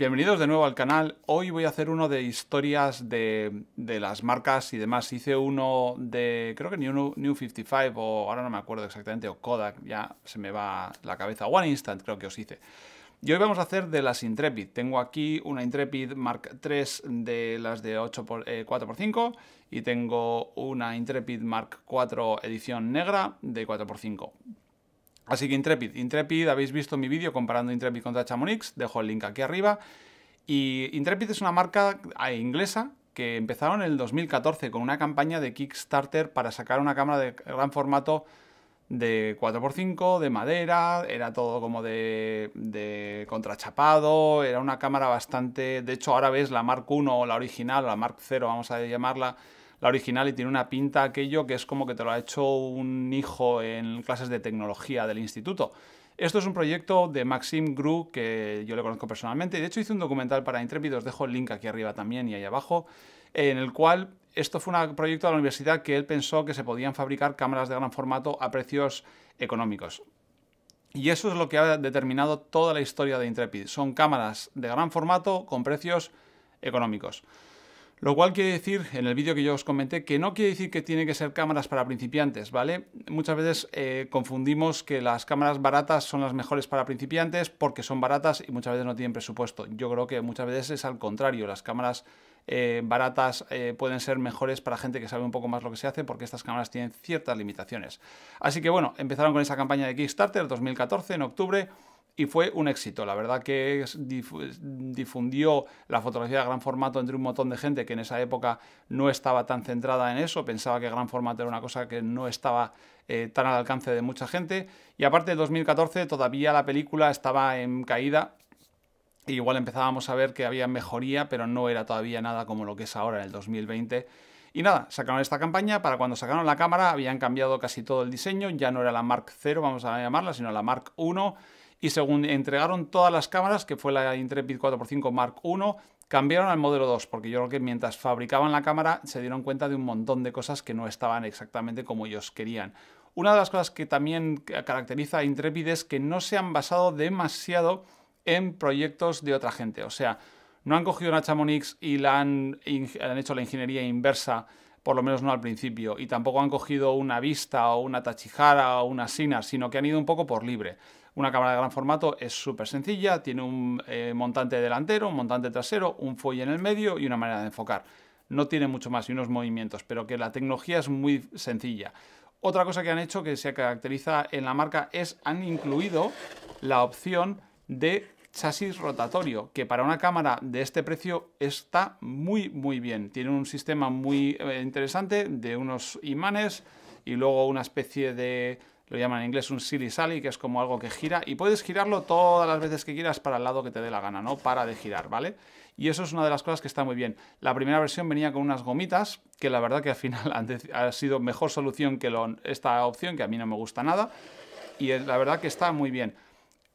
Bienvenidos de nuevo al canal. Hoy voy a hacer uno de historias de, las marcas y demás. Hice uno de, creo que New, New 55 o ahora no me acuerdo exactamente, o Kodak, ya se me va la cabeza. One Instant creo que os hice. Y hoy vamos a hacer de las Intrepid. Tengo aquí una Intrepid Mark III de las de 8 por, 4x5 eh, y tengo una Intrepid Mark IV edición negra de 4x5. Así que Intrepid, Intrepid, habéis visto mi vídeo comparando Intrepid contra Chamonix, dejo el link aquí arriba. Y Intrepid es una marca eh, inglesa que empezaron en el 2014 con una campaña de Kickstarter para sacar una cámara de gran formato de 4x5, de madera, era todo como de, contrachapado, era una cámara bastante... De hecho, ahora ves la Mark 1 o la original, la Mark 0, vamos a llamarla, la original y tiene una pinta aquello que es como que te lo ha hecho un hijo en clases de tecnología del instituto. Esto es un proyecto de Maxim Gru, que yo le conozco personalmente, y de hecho hice un documental para Intrepid, os dejo el link aquí arriba también y ahí abajo, en el cual esto fue un proyecto de la universidad que él pensó que se podían fabricar cámaras de gran formato a precios económicos. Y eso es lo que ha determinado toda la historia de Intrepid. Son cámaras de gran formato con precios económicos. Lo cual quiere decir, en el vídeo que yo os comenté, que no quiere decir que tienen que ser cámaras para principiantes, ¿vale? Muchas veces eh, confundimos que las cámaras baratas son las mejores para principiantes porque son baratas y muchas veces no tienen presupuesto. Yo creo que muchas veces es al contrario, las cámaras eh, baratas eh, pueden ser mejores para gente que sabe un poco más lo que se hace porque estas cámaras tienen ciertas limitaciones. Así que bueno, empezaron con esa campaña de Kickstarter 2014 en octubre y fue un éxito. La verdad que difundió la fotografía de gran formato entre un montón de gente que en esa época no estaba tan centrada en eso, pensaba que gran formato era una cosa que no estaba eh, tan al alcance de mucha gente. Y aparte, de 2014 todavía la película estaba en caída. E igual empezábamos a ver que había mejoría, pero no era todavía nada como lo que es ahora en el 2020. Y nada, sacaron esta campaña, para cuando sacaron la cámara habían cambiado casi todo el diseño, ya no era la Mark 0, vamos a llamarla, sino la Mark 1 y según entregaron todas las cámaras, que fue la Intrepid 4x5 Mark I, cambiaron al modelo 2, porque yo creo que mientras fabricaban la cámara se dieron cuenta de un montón de cosas que no estaban exactamente como ellos querían. Una de las cosas que también caracteriza a Intrepid es que no se han basado demasiado en proyectos de otra gente. O sea, no han cogido una Chamonix y la han, hecho la ingeniería inversa, por lo menos no al principio, y tampoco han cogido una Vista o una Tachijara o una Sinar, sino que han ido un poco por libre. Una cámara de gran formato es súper sencilla, tiene un eh, montante delantero, un montante trasero, un fuelle en el medio y una manera de enfocar. No tiene mucho más y unos movimientos, pero que la tecnología es muy sencilla. Otra cosa que han hecho que se caracteriza en la marca es han incluido la opción de chasis rotatorio, que para una cámara de este precio está muy muy bien. Tiene un sistema muy eh, interesante de unos imanes y luego una especie de lo llaman en inglés un silly sally, que es como algo que gira, y puedes girarlo todas las veces que quieras para el lado que te dé la gana, no para de girar, ¿vale? Y eso es una de las cosas que está muy bien. La primera versión venía con unas gomitas, que la verdad que al final ha sido mejor solución que esta opción, que a mí no me gusta nada, y la verdad que está muy bien.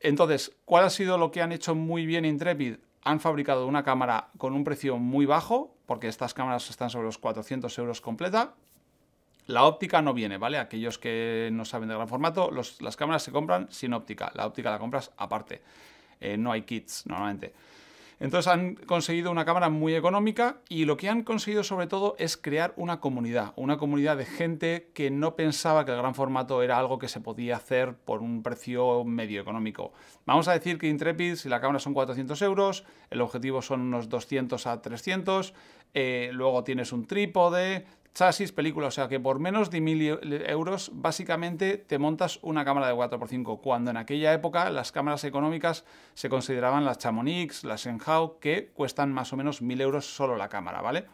Entonces, ¿cuál ha sido lo que han hecho muy bien Intrepid? Han fabricado una cámara con un precio muy bajo, porque estas cámaras están sobre los 400 euros completa, la óptica no viene, ¿vale? Aquellos que no saben de gran formato, las cámaras se compran sin óptica. La óptica la compras aparte. Eh, no hay kits normalmente. Entonces han conseguido una cámara muy económica y lo que han conseguido sobre todo es crear una comunidad, una comunidad de gente que no pensaba que el gran formato era algo que se podía hacer por un precio medio económico. Vamos a decir que Intrepid, si la cámara son 400 euros, el objetivo son unos 200 a 300, eh, luego tienes un trípode, chasis, película, o sea que por menos de mil euros básicamente te montas una cámara de 4x5, cuando en aquella época las cámaras económicas se consideraban las Chamonix, las Shenhao, que cuestan más o menos mil euros solo la cámara, ¿vale?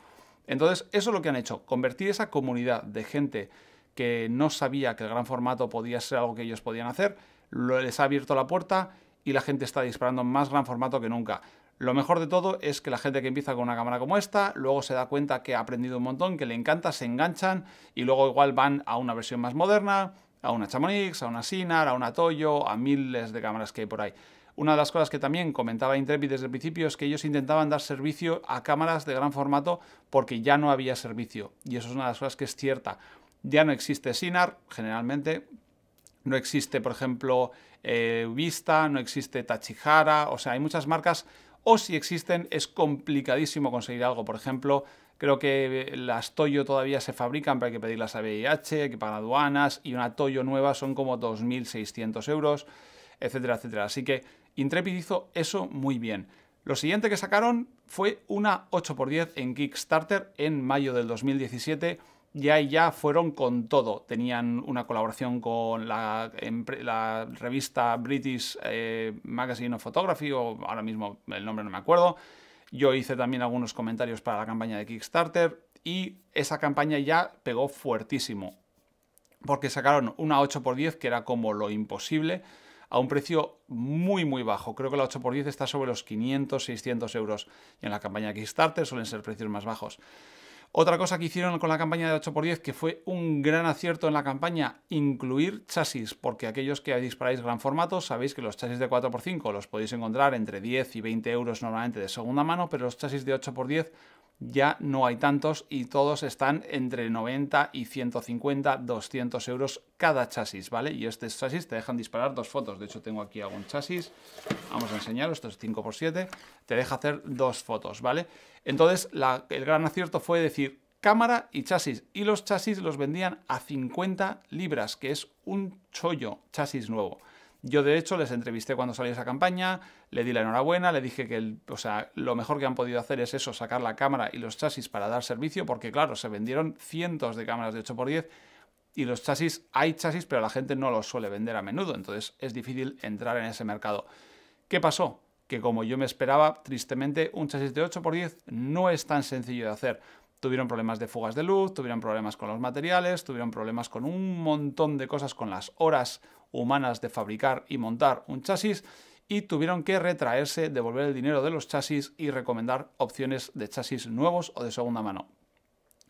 Entonces eso es lo que han hecho, convertir esa comunidad de gente que no sabía que el gran formato podía ser algo que ellos podían hacer, les ha abierto la puerta y la gente está disparando más gran formato que nunca. Lo mejor de todo es que la gente que empieza con una cámara como esta, luego se da cuenta que ha aprendido un montón, que le encanta, se enganchan y luego igual van a una versión más moderna, a una Chamonix, a una Sinar, a una Toyo, a miles de cámaras que hay por ahí. Una de las cosas que también comentaba Intrepid desde el principio es que ellos intentaban dar servicio a cámaras de gran formato porque ya no había servicio. Y eso es una de las cosas que es cierta. Ya no existe Sinar, generalmente. No existe, por ejemplo, eh, Vista, no existe Tachihara. O sea, hay muchas marcas o si existen es complicadísimo conseguir algo. Por ejemplo, creo que eh, las Toyo todavía se fabrican, pero hay que pedirlas a VIH, hay que pagar aduanas y una Toyo nueva son como 2.600 euros, etcétera, etcétera. Así que Intrepid hizo eso muy bien. Lo siguiente que sacaron fue una 8x10 en Kickstarter en mayo del 2017 ya y ya fueron con todo. Tenían una colaboración con la, revista British eh, Magazine of Photography, o ahora mismo el nombre no me acuerdo. Yo hice también algunos comentarios para la campaña de Kickstarter y esa campaña ya pegó fuertísimo, porque sacaron una 8x10 que era como lo imposible a un precio muy muy bajo. Creo que la 8x10 está sobre los 500, 600 euros y en la campaña de Kickstarter suelen ser precios más bajos. Otra cosa que hicieron con la campaña de 8x10, que fue un gran acierto en la campaña, incluir chasis, porque aquellos que disparáis gran formato sabéis que los chasis de 4x5 los podéis encontrar entre 10 y 20 euros normalmente de segunda mano, pero los chasis de 8x10 ya no hay tantos y todos están entre 90 y 150, 200 euros cada chasis, ¿vale? Y estos chasis te dejan disparar dos fotos. De hecho, tengo aquí algún chasis. Vamos a enseñaros, esto es 5x7. Te deja hacer dos fotos, ¿vale? Entonces, el gran acierto fue decir cámara y chasis. Y los chasis los vendían a 50 libras, que es un chollo chasis nuevo. Yo, de hecho, les entrevisté cuando salió esa campaña, le di la enhorabuena, le dije que o sea, lo mejor que han podido hacer es eso, sacar la cámara y los chasis para dar servicio, porque claro, se vendieron cientos de cámaras de 8x10 y los chasis, hay chasis, pero la gente no los suele vender a menudo, entonces es difícil entrar en ese mercado. ¿Qué pasó? Que como yo me esperaba, tristemente, un chasis de 8x10 no es tan sencillo de hacer tuvieron problemas de fugas de luz, tuvieron problemas con los materiales, tuvieron problemas con un montón de cosas, con las horas humanas de fabricar y montar un chasis y tuvieron que retraerse, devolver el dinero de los chasis y recomendar opciones de chasis nuevos o de segunda mano.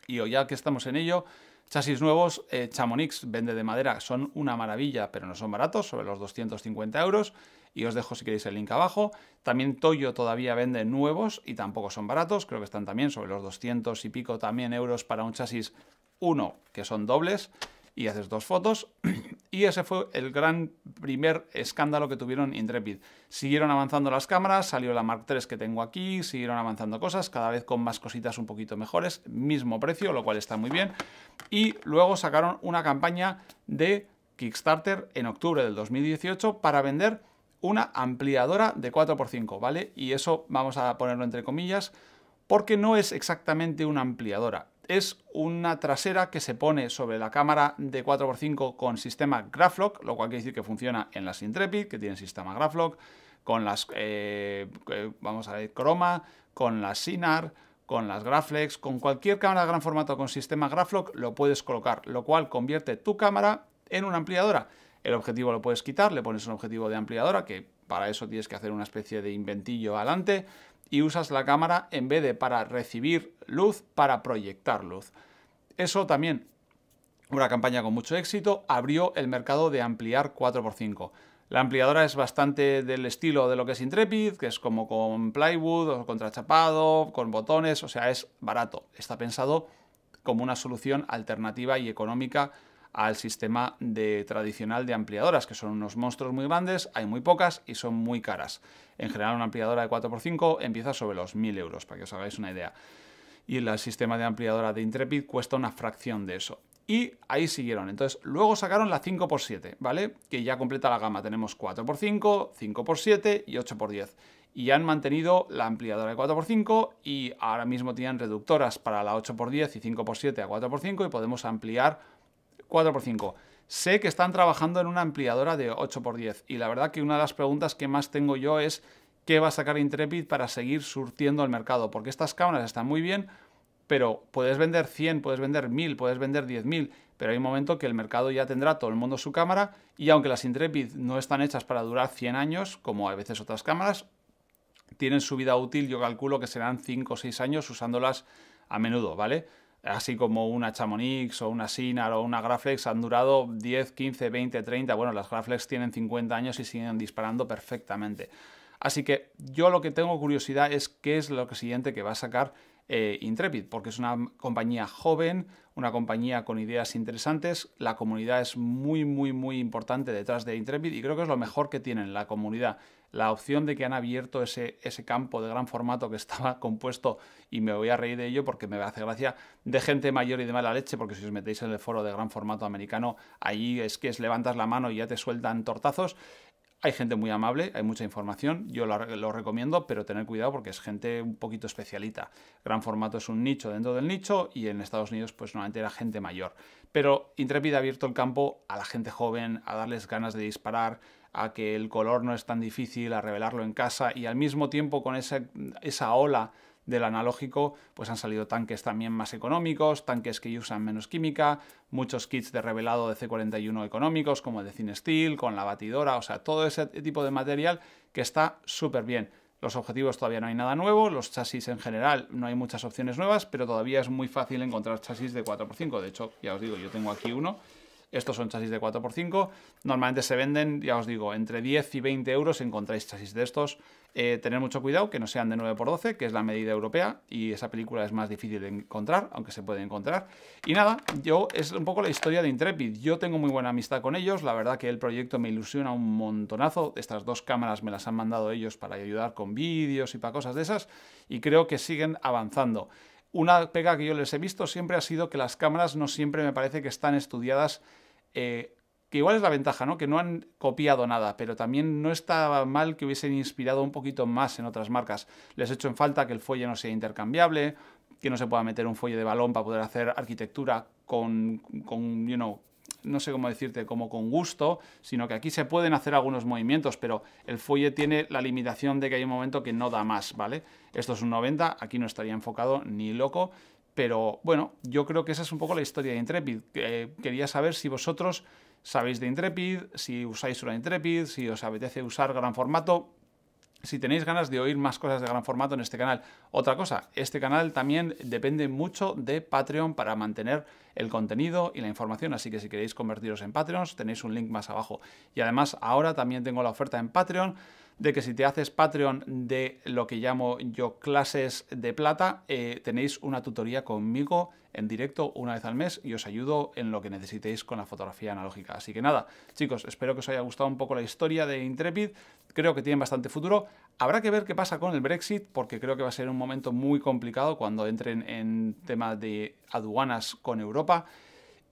Y ya que estamos en ello, Chasis nuevos, eh, Chamonix vende de madera, son una maravilla, pero no son baratos, sobre los 250 euros. Y os dejo si queréis el link abajo. También Toyo todavía vende nuevos y tampoco son baratos, creo que están también sobre los 200 y pico también euros para un chasis 1, que son dobles y haces dos fotos. y ese fue el gran primer escándalo que tuvieron Intrepid. Siguieron avanzando las cámaras, salió la Mark III que tengo aquí, siguieron avanzando cosas, cada vez con más cositas un poquito mejores, mismo precio, lo cual está muy bien. Y luego sacaron una campaña de Kickstarter en octubre del 2018 para vender una ampliadora de 4x5, ¿vale? Y eso vamos a ponerlo entre comillas, porque no es exactamente una ampliadora es una trasera que se pone sobre la cámara de 4x5 con sistema Graflock, lo cual quiere decir que funciona en las Intrepid, que tienen sistema Graflock, con las, eh, eh, vamos a ver, Chroma, con las Sinar, con las Graflex, con cualquier cámara de gran formato con sistema Graflock lo puedes colocar, lo cual convierte tu cámara en una ampliadora. El objetivo lo puedes quitar, le pones un objetivo de ampliadora, que para eso tienes que hacer una especie de inventillo adelante y usas la cámara en vez de para recibir luz, para proyectar luz. Eso también, una campaña con mucho éxito, abrió el mercado de ampliar 4x5. La ampliadora es bastante del estilo de lo que es Intrepid, que es como con plywood o contrachapado, con botones, o sea, es barato. Está pensado como una solución alternativa y económica al sistema de, tradicional de ampliadoras, que son unos monstruos muy grandes, hay muy pocas y son muy caras. En general una ampliadora de 4x5 empieza sobre los 1000 euros, para que os hagáis una idea. Y el sistema de ampliadora de Intrepid cuesta una fracción de eso. Y ahí siguieron. Entonces, luego sacaron la 5x7, ¿vale? Que ya completa la gama. Tenemos 4x5, 5x7 y 8x10 y han mantenido la ampliadora de 4x5 y ahora mismo tienen reductoras para la 8x10 y 5x7 a 4x5 y podemos ampliar 4x5. Sé que están trabajando en una ampliadora de 8x10 y la verdad que una de las preguntas que más tengo yo es qué va a sacar Intrepid para seguir surtiendo el mercado, porque estas cámaras están muy bien, pero puedes vender 100, puedes vender 1000, puedes vender 10.000, pero hay un momento que el mercado ya tendrá todo el mundo su cámara y aunque las Intrepid no están hechas para durar 100 años, como a veces otras cámaras, tienen su vida útil, yo calculo que serán 5 o 6 años usándolas a menudo, ¿vale? así como una Chamonix o una Sinar o una Graflex han durado 10, 15, 20, 30, bueno, las Graflex tienen 50 años y siguen disparando perfectamente. Así que yo lo que tengo curiosidad es qué es lo siguiente que va a sacar eh, Intrepid, porque es una compañía joven, una compañía con ideas interesantes. La comunidad es muy, muy, muy importante detrás de Intrepid y creo que es lo mejor que tienen, la comunidad. La opción de que han abierto ese, ese campo de gran formato que estaba compuesto, y me voy a reír de ello porque me hace gracia, de gente mayor y de mala leche, porque si os metéis en el foro de gran formato americano, ahí es que es levantas la mano y ya te sueltan tortazos. Hay gente muy amable, hay mucha información, yo lo, recomiendo, pero tener cuidado porque es gente un poquito especialita. Gran formato es un nicho dentro del nicho y en Estados Unidos pues normalmente era gente mayor. Pero Intrépida ha abierto el campo a la gente joven, a darles ganas de disparar, a que el color no es tan difícil, a revelarlo en casa y al mismo tiempo con esa, esa ola del analógico, pues han salido tanques también más económicos, tanques que usan menos química, muchos kits de revelado de C41 económicos, como el de CineSteel, con la batidora, o sea, todo ese tipo de material que está súper bien. Los objetivos todavía no hay nada nuevo, los chasis en general no hay muchas opciones nuevas, pero todavía es muy fácil encontrar chasis de 4x5. De hecho, ya os digo, yo tengo aquí uno estos son chasis de 4x5. Normalmente se venden, ya os digo, entre 10 y 20 euros encontráis chasis de estos. Eh, tener mucho cuidado que no sean de 9x12, que es la medida europea, y esa película es más difícil de encontrar, aunque se puede encontrar. Y nada, yo es un poco la historia de Intrepid. Yo tengo muy buena amistad con ellos, la verdad que el proyecto me ilusiona un montonazo. Estas dos cámaras me las han mandado ellos para ayudar con vídeos y para cosas de esas, y creo que siguen avanzando. Una pega que yo les he visto siempre ha sido que las cámaras no siempre me parece que están estudiadas, eh, que igual es la ventaja, ¿no? Que no han copiado nada, pero también no está mal que hubiesen inspirado un poquito más en otras marcas. Les he hecho en falta que el folle no sea intercambiable, que no se pueda meter un folle de balón para poder hacer arquitectura con, con you know, no sé cómo decirte, como con gusto, sino que aquí se pueden hacer algunos movimientos, pero el fuelle tiene la limitación de que hay un momento que no da más, ¿vale? Esto es un 90, aquí no estaría enfocado ni loco, pero bueno, yo creo que esa es un poco la historia de Intrepid. Eh, quería saber si vosotros sabéis de Intrepid, si usáis una Intrepid, si os apetece usar gran formato, si tenéis ganas de oír más cosas de gran formato en este canal. Otra cosa, este canal también depende mucho de Patreon para mantener el contenido y la información, así que si queréis convertiros en Patreons tenéis un link más abajo. Y además ahora también tengo la oferta en Patreon de que si te haces Patreon de lo que llamo yo clases de plata, eh, tenéis una tutoría conmigo en directo una vez al mes y os ayudo en lo que necesitéis con la fotografía analógica. Así que nada, chicos, espero que os haya gustado un poco la historia de Intrepid, creo que tiene bastante futuro. Habrá que ver qué pasa con el Brexit, porque creo que va a ser un momento muy complicado cuando entren en temas de aduanas con Europa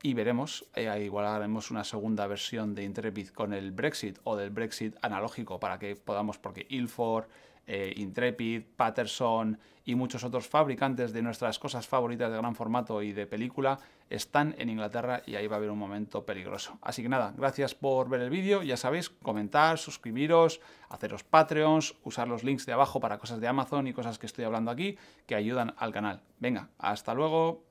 y veremos, eh, igual haremos una segunda versión de Intrepid con el Brexit o del Brexit analógico para que podamos, porque Ilford, eh, Intrepid, Patterson y muchos otros fabricantes de nuestras cosas favoritas de gran formato y de película están en Inglaterra y ahí va a haber un momento peligroso. Así que nada, gracias por ver el vídeo, ya sabéis, comentar, suscribiros, haceros Patreons, usar los links de abajo para cosas de Amazon y cosas que estoy hablando aquí que ayudan al canal. Venga, hasta luego.